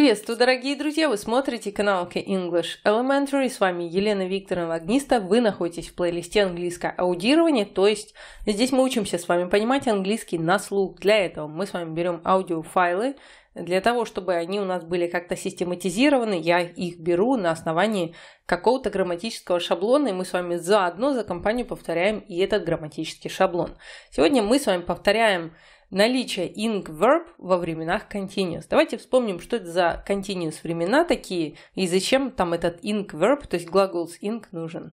Приветствую, дорогие друзья! Вы смотрите канал K English Elementary. С вами Елена Викторовна Огниста. Вы находитесь в плейлисте английское аудирование, то есть здесь мы учимся с вами понимать английский на слух. Для этого мы с вами берем аудиофайлы. Для того, чтобы они у нас были как-то систематизированы, я их беру на основании какого-то грамматического шаблона, и мы с вами заодно за компанию повторяем и этот грамматический шаблон. Сегодня мы с вами повторяем наличие ing verb во временах continuous. Давайте вспомним, что это за continuous времена такие и зачем там этот ing verb, то есть глагол с ing нужен.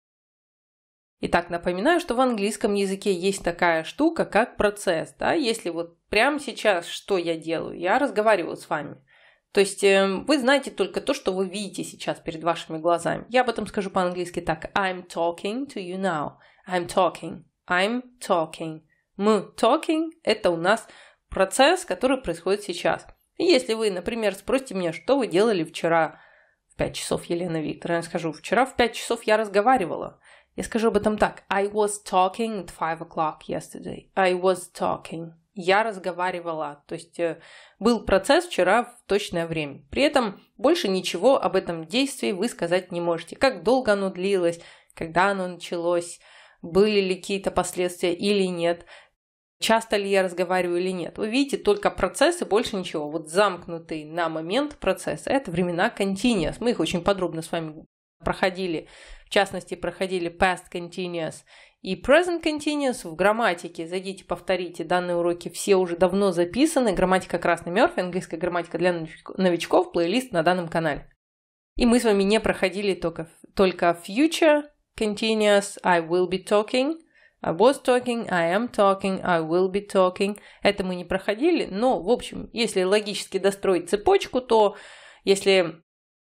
Итак, напоминаю, что в английском языке есть такая штука, как процесс. Да? Если вот прямо сейчас что я делаю? Я разговариваю с вами. То есть эм, вы знаете только то, что вы видите сейчас перед вашими глазами. Я об этом скажу по-английски так. I'm talking to you now. I'm talking. I'm talking. Мы talking – это у нас процесс, который происходит сейчас. Если вы, например, спросите меня, что вы делали вчера в 5 часов, Елена Викторовна, я скажу, вчера в 5 часов я разговаривала. Я скажу об этом так. I was talking at 5 o'clock yesterday. I was talking. Я разговаривала. То есть э, был процесс вчера в точное время. При этом больше ничего об этом действии вы сказать не можете. Как долго оно длилось, когда оно началось, были ли какие-то последствия или нет часто ли я разговариваю или нет. Вы видите только процессы больше ничего. Вот замкнутый на момент процесс – это времена continuous. Мы их очень подробно с вами проходили, в частности, проходили past continuous и present continuous в грамматике. Зайдите, повторите, данные уроки все уже давно записаны. Грамматика Красный Мёрфи, английская грамматика для новичков, плейлист на данном канале. И мы с вами не проходили только, только future continuous, I will be talking – I was talking, I am talking, I will be talking. Это мы не проходили, но, в общем, если логически достроить цепочку, то если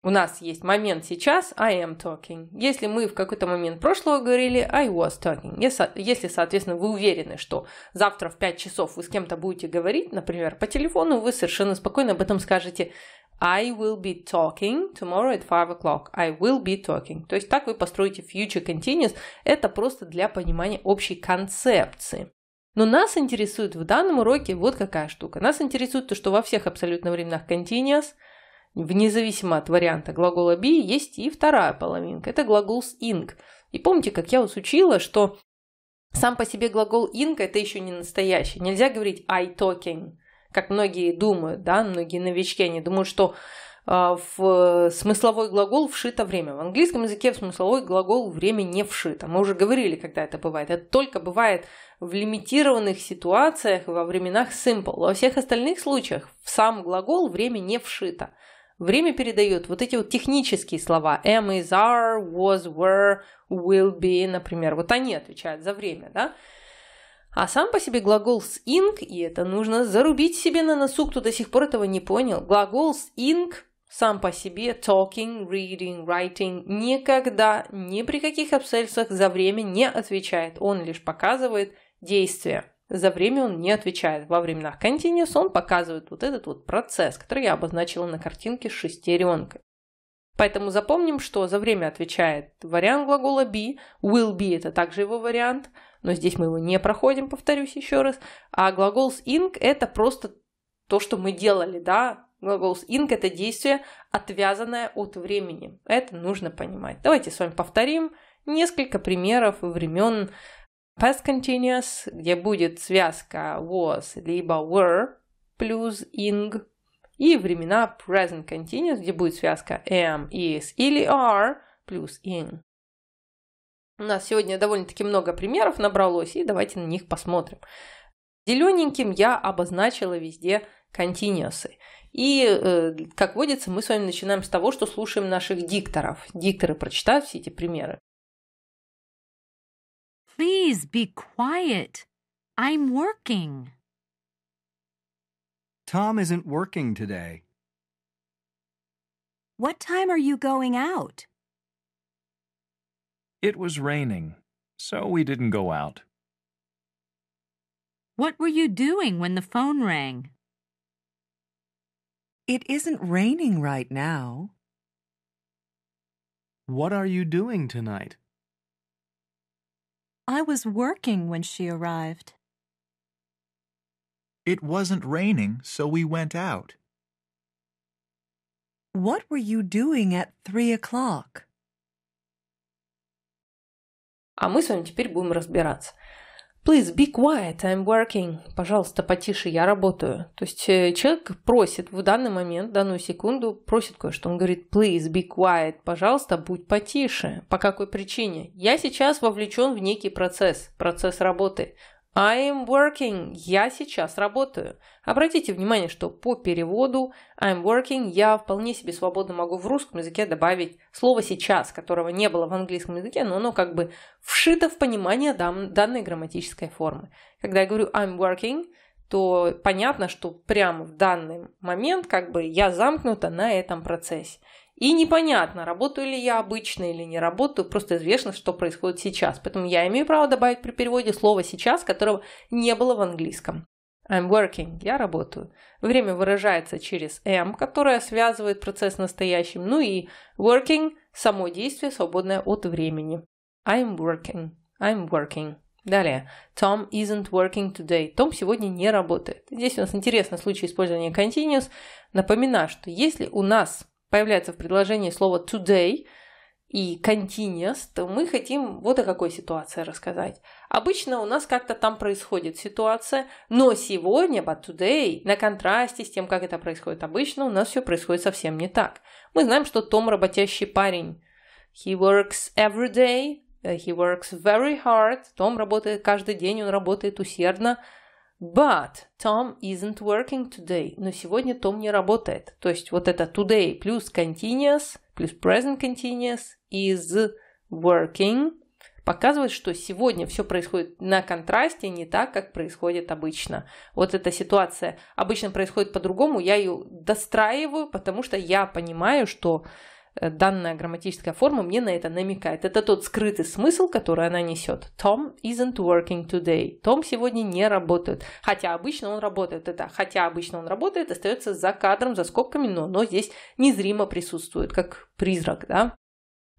у нас есть момент сейчас I am talking. Если мы в какой-то момент прошлого говорили I was talking. Если, соответственно, вы уверены, что завтра в 5 часов вы с кем-то будете говорить, например, по телефону, вы совершенно спокойно об этом скажете I will be talking tomorrow at 5 o'clock. I will be talking. То есть так вы построите future continuous. Это просто для понимания общей концепции. Но нас интересует в данном уроке вот какая штука. Нас интересует то, что во всех абсолютно временах continuous, вне зависимо от варианта глагола be, есть и вторая половинка. Это глагол с ing. И помните, как я вас учила, что сам по себе глагол ing это еще не настоящий. Нельзя говорить I talking – как многие думают, да, многие новички, они думают, что а, в смысловой глагол вшито время. В английском языке в смысловой глагол время не вшито. Мы уже говорили, когда это бывает. Это только бывает в лимитированных ситуациях во временах simple. Во всех остальных случаях в сам глагол время не вшито. Время передает. вот эти вот технические слова. Am, is, are, was, were, will be, например. Вот они отвечают за время, да? А сам по себе глагол с ing и это нужно зарубить себе на носу, кто до сих пор этого не понял. Глагол с ing сам по себе talking, reading, writing никогда, ни при каких обстоятельствах за время не отвечает. Он лишь показывает действие. За время он не отвечает. Во временах continuous он показывает вот этот вот процесс, который я обозначила на картинке с шестеренкой. Поэтому запомним, что за время отвечает вариант глагола be, will be – это также его вариант – но здесь мы его не проходим, повторюсь еще раз. А глагол с ing – это просто то, что мы делали, да, глагол с ing – это действие, отвязанное от времени. Это нужно понимать. Давайте с вами повторим несколько примеров времен past continuous, где будет связка was либо were плюс ing, и времена present continuous, где будет связка am, is или are плюс ing. У нас сегодня довольно-таки много примеров набралось, и давайте на них посмотрим. Зелененьким я обозначила везде континусы. И, э, как водится, мы с вами начинаем с того, что слушаем наших дикторов. Дикторы прочитают все эти примеры. Please be quiet. I'm working. Tom isn't working today. What time are you going out? It was raining, so we didn't go out. What were you doing when the phone rang? It isn't raining right now. What are you doing tonight? I was working when she arrived. It wasn't raining, so we went out. What were you doing at three o'clock? А мы с вами теперь будем разбираться. Please be quiet, I'm working. Пожалуйста, потише, я работаю. То есть э, человек просит в данный момент, данную секунду, просит кое-что. Он говорит, please be quiet, пожалуйста, будь потише. По какой причине? Я сейчас вовлечен в некий процесс, процесс работы. I am working. Я сейчас работаю. Обратите внимание, что по переводу I'm working я вполне себе свободно могу в русском языке добавить слово «сейчас», которого не было в английском языке, но оно как бы вшито в понимание данной грамматической формы. Когда я говорю I'm working, то понятно, что прямо в данный момент как бы я замкнута на этом процессе. И непонятно, работаю ли я обычно или не работаю, просто известно, что происходит сейчас. Поэтому я имею право добавить при переводе слово «сейчас», которого не было в английском. I'm working, я работаю. Время выражается через am, которое связывает процесс с настоящим, ну и working – само действие, свободное от времени. I'm working, I'm working. Далее. Tom isn't working today. Том сегодня не работает. Здесь у нас интересный случай использования continuous. Напоминаю, что если у нас появляется в предложении слово today и continuous, то мы хотим вот о какой ситуации рассказать. Обычно у нас как-то там происходит ситуация, но сегодня, but today, на контрасте с тем, как это происходит обычно, у нас все происходит совсем не так. Мы знаем, что Том работящий парень. He works every day, э, he works very hard. Том работает каждый день, он работает усердно. But Tom isn't working today. Но сегодня Том не работает. То есть вот это today плюс continuous плюс present continuous is working показывает, что сегодня все происходит на контрасте, не так, как происходит обычно. Вот эта ситуация обычно происходит по-другому, я ее достраиваю, потому что я понимаю, что Э, данная грамматическая форма мне на это намекает. Это тот скрытый смысл, который она несет. Tom isn't working today. Том сегодня не работает. Хотя обычно он работает. Это хотя обычно он работает, остается за кадром, за скобками, но оно здесь незримо присутствует, как призрак, да?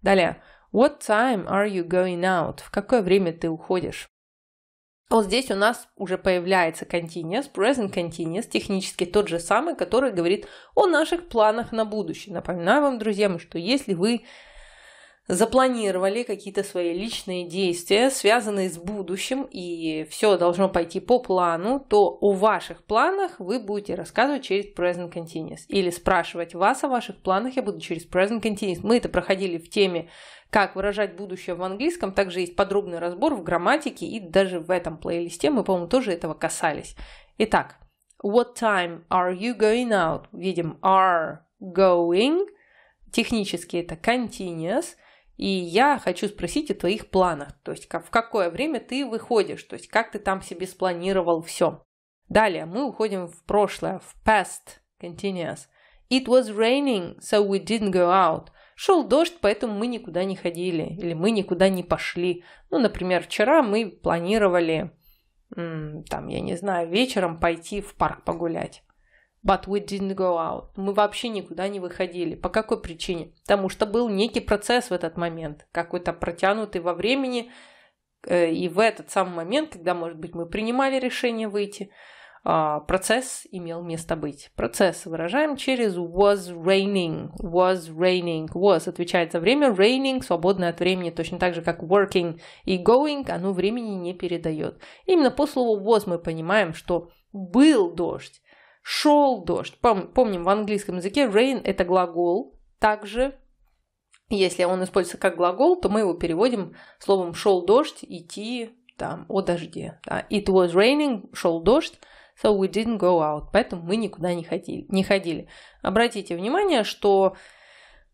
Далее. What time are you going out? В какое время ты уходишь? Вот здесь у нас уже появляется continuous, present continuous, технически тот же самый, который говорит о наших планах на будущее. Напоминаю вам, друзья мои, что если вы запланировали какие-то свои личные действия, связанные с будущим, и все должно пойти по плану, то о ваших планах вы будете рассказывать через Present Continuous. Или спрашивать вас о ваших планах я буду через Present Continuous. Мы это проходили в теме «Как выражать будущее в английском». Также есть подробный разбор в грамматике, и даже в этом плейлисте мы, по-моему, тоже этого касались. Итак, What time are you going out? Видим are going. Технически это continuous – и я хочу спросить о твоих планах, то есть в какое время ты выходишь, то есть как ты там себе спланировал все. Далее мы уходим в прошлое, в past continuous. It was raining, so we didn't go out. Шел дождь, поэтому мы никуда не ходили или мы никуда не пошли. Ну, например, вчера мы планировали, там, я не знаю, вечером пойти в парк погулять. But we didn't go out. Мы вообще никуда не выходили. По какой причине? Потому что был некий процесс в этот момент, какой-то протянутый во времени. Э, и в этот самый момент, когда, может быть, мы принимали решение выйти, а, процесс имел место быть. Процесс выражаем через was raining. Was raining. Was отвечает за время. Raining свободное от времени, точно так же, как working и going, оно времени не передает. Именно по слову was мы понимаем, что был дождь шел дождь. Пом помним, в английском языке rain – это глагол. Также, если он используется как глагол, то мы его переводим словом «шел дождь», «идти», там, «о дожде». Да. It was raining, шел дождь, so we didn't go out. Поэтому мы никуда не ходили. Не ходили. Обратите внимание, что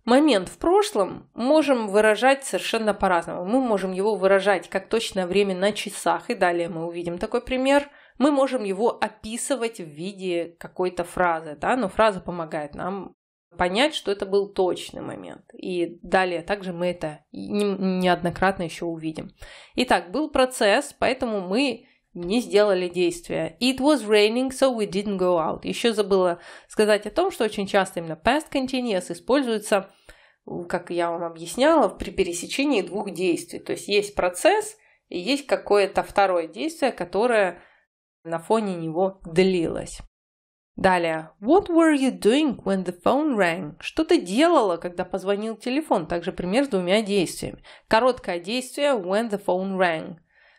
момент в прошлом можем выражать совершенно по-разному. Мы можем его выражать как точное время на часах, и далее мы увидим такой пример – мы можем его описывать в виде какой-то фразы, да, но фраза помогает нам понять, что это был точный момент. И далее также мы это неоднократно еще увидим. Итак, был процесс, поэтому мы не сделали действия. It was raining, so we didn't go out. Еще забыла сказать о том, что очень часто именно past continuous используется, как я вам объясняла, при пересечении двух действий. То есть есть процесс и есть какое-то второе действие, которое на фоне него длилась. Далее. What were you doing when the phone rang? Что ты делала, когда позвонил телефон? Также пример с двумя действиями. Короткое действие when the phone rang.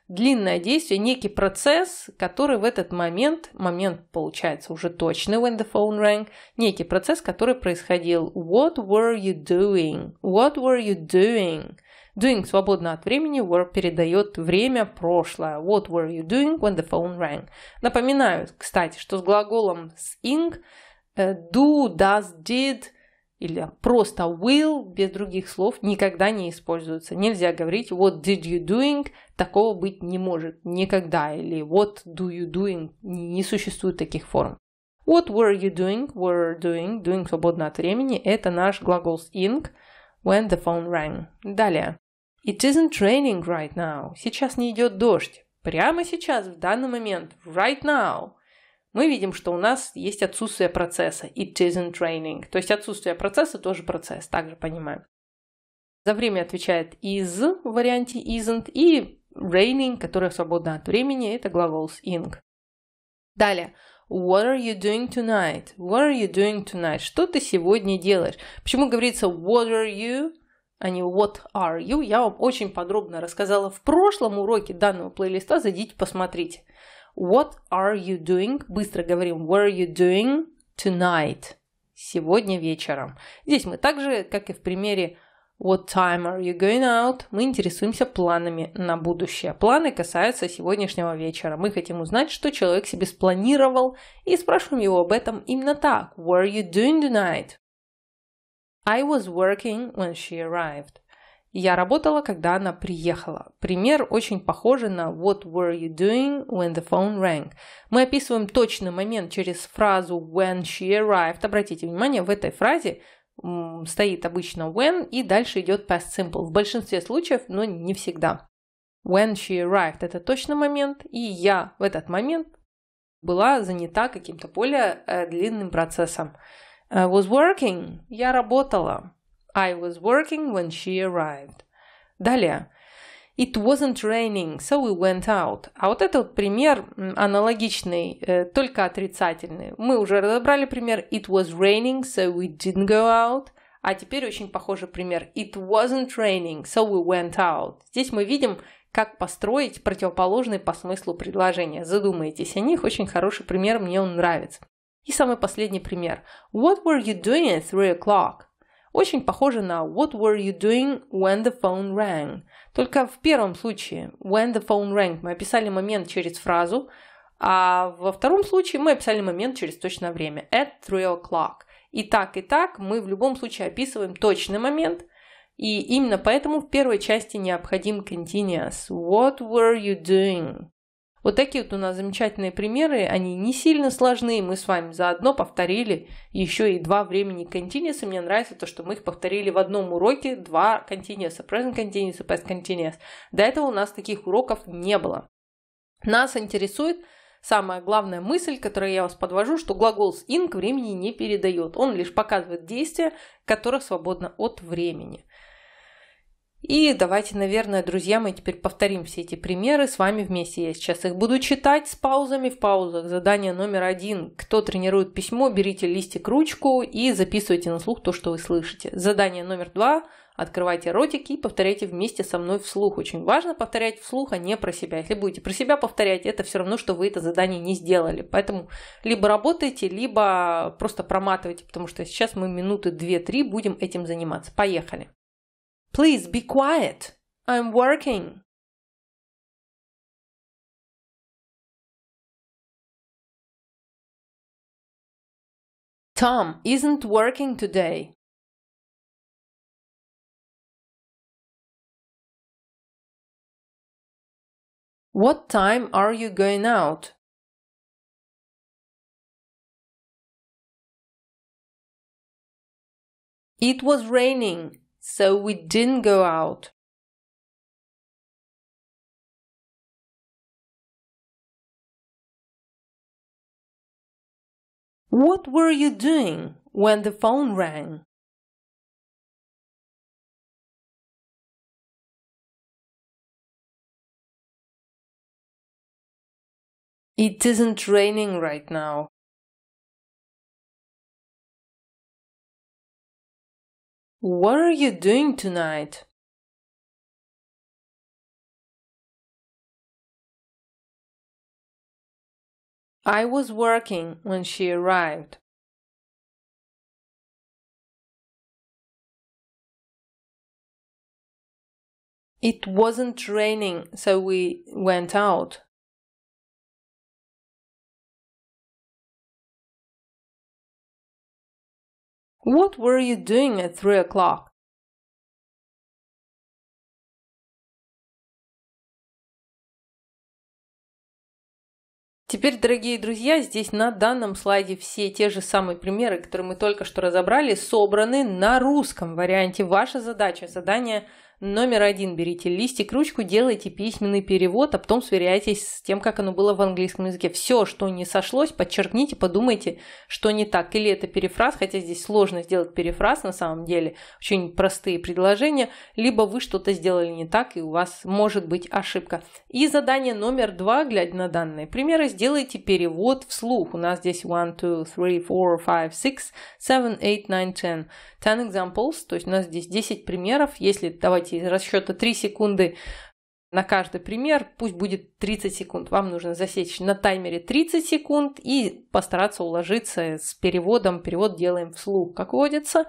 Длинное действие – некий процесс, который в этот момент, момент получается уже точный when the phone rang, некий процесс, который происходил. What were you doing? What were you doing? Doing свободно от времени, were передает время прошлое. What were you doing when the phone rang? Напоминаю, кстати, что с глаголом с ing э, do, does, did или просто will без других слов никогда не используется. Нельзя говорить what did you doing, такого быть не может никогда. Или what do you doing, не существует таких форм. What were you doing? Were doing. Doing свободно от времени. Это наш глагол с ing. When the phone rang. Далее. It isn't raining right now. Сейчас не идет дождь. Прямо сейчас, в данный момент. Right now. Мы видим, что у нас есть отсутствие процесса. It isn't raining. То есть отсутствие процесса тоже процесс. Также понимаем. За время отвечает is в варианте isn't и raining, которая свободна от времени, это глагол с ing. Далее. What are you doing tonight? What are you doing tonight? Что ты сегодня делаешь? Почему говорится what are you? а не What Are You, я вам очень подробно рассказала в прошлом уроке данного плейлиста, зайдите посмотрите. What are you doing? Быстро говорим What are you doing tonight? Сегодня вечером. Здесь мы также, как и в примере What time are you going out? Мы интересуемся планами на будущее. Планы касаются сегодняшнего вечера. Мы хотим узнать, что человек себе спланировал, и спрашиваем его об этом именно так. What are you doing tonight? I was working when she arrived. Я работала, когда она приехала. Пример очень похож на What were you doing when the phone rang? Мы описываем точный момент через фразу when she arrived. Обратите внимание, в этой фразе стоит обычно when и дальше идет past simple. В большинстве случаев, но не всегда. When she arrived – это точный момент, и я в этот момент была занята каким-то более э, длинным процессом. I э, was working. Я работала. I was working when she arrived. Далее. It wasn't raining, so we went out. А вот этот пример аналогичный, э, только отрицательный. Мы уже разобрали пример It was raining, so we didn't go out. А теперь очень похожий пример It wasn't raining, so we went out. Здесь мы видим, как построить противоположные по смыслу предложения. Задумайтесь о них, очень хороший пример, мне он нравится. И самый последний пример. What were you doing at 3 o'clock? Очень похоже на What were you doing when the phone rang? Только в первом случае when the phone rang мы описали момент через фразу, а во втором случае мы описали момент через точное время at 3 o'clock. И так, и так мы в любом случае описываем точный момент – и именно поэтому в первой части необходим continuous. What were you doing? Вот такие вот у нас замечательные примеры, они не сильно сложные, мы с вами заодно повторили еще и два времени континенса. мне нравится то, что мы их повторили в одном уроке, два континенса, present continuous и past continuous. До этого у нас таких уроков не было. Нас интересует самая главная мысль, которую я вас подвожу, что глагол с ing времени не передает, он лишь показывает действия, которых свободно от времени. И давайте, наверное, друзья, мы теперь повторим все эти примеры с вами вместе. Я сейчас их буду читать с паузами в паузах. Задание номер один. Кто тренирует письмо, берите листик, ручку и записывайте на слух то, что вы слышите. Задание номер два. Открывайте ротики и повторяйте вместе со мной вслух. Очень важно повторять вслух, а не про себя. Если будете про себя повторять, это все равно, что вы это задание не сделали. Поэтому либо работайте, либо просто проматывайте, потому что сейчас мы минуты 2-3 будем этим заниматься. Поехали. Please be quiet. I'm working. Tom isn't working today. What time are you going out? It was raining so we didn't go out. What were you doing when the phone rang? It isn't raining right now. What are you doing tonight? I was working when she arrived. It wasn't raining, so we went out. What were you doing at three o'clock? Теперь, дорогие друзья, здесь на данном слайде все те же самые примеры, которые мы только что разобрали, собраны на русском варианте. Ваша задача, задание Номер один. Берите листик, ручку, делайте письменный перевод, а потом сверяйтесь с тем, как оно было в английском языке. Все, что не сошлось, подчеркните, подумайте, что не так. Или это перефраз, хотя здесь сложно сделать перефраз на самом деле, очень простые предложения, либо вы что-то сделали не так, и у вас может быть ошибка. И задание номер два, глядя на данные примеры, сделайте перевод вслух. У нас здесь 1, 2, 3, 4, 5, 6, 7, 8, 9, 10. 10 examples, то есть у нас здесь 10 примеров. Если давайте делаете из расчета 3 секунды на каждый пример, пусть будет 30 секунд. Вам нужно засечь на таймере 30 секунд и постараться уложиться с переводом. Перевод делаем вслух, как водится.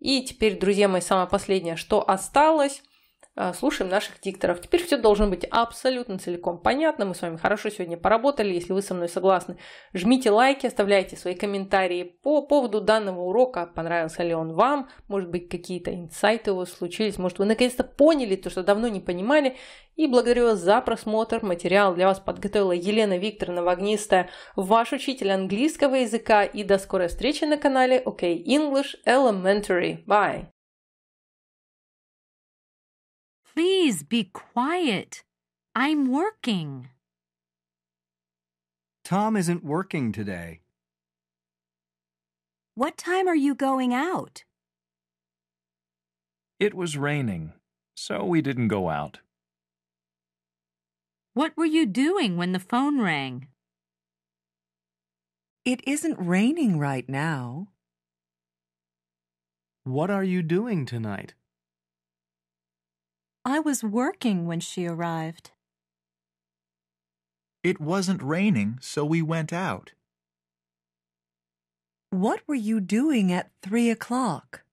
И теперь, друзья мои, самое последнее, что осталось – Э, слушаем наших дикторов. Теперь все должно быть абсолютно целиком понятно. Мы с вами хорошо сегодня поработали. Если вы со мной согласны, жмите лайки, оставляйте свои комментарии по поводу данного урока. Понравился ли он вам? Может быть, какие-то инсайты у вас случились? Может, вы наконец-то поняли то, что давно не понимали? И благодарю вас за просмотр. Материал для вас подготовила Елена Викторовна Вагнистая, ваш учитель английского языка. И до скорой встречи на канале OK English Elementary. Bye! Please be quiet. I'm working. Tom isn't working today. What time are you going out? It was raining, so we didn't go out. What were you doing when the phone rang? It isn't raining right now. What are you doing tonight? I was working when she arrived. It wasn't raining, so we went out. What were you doing at three o'clock?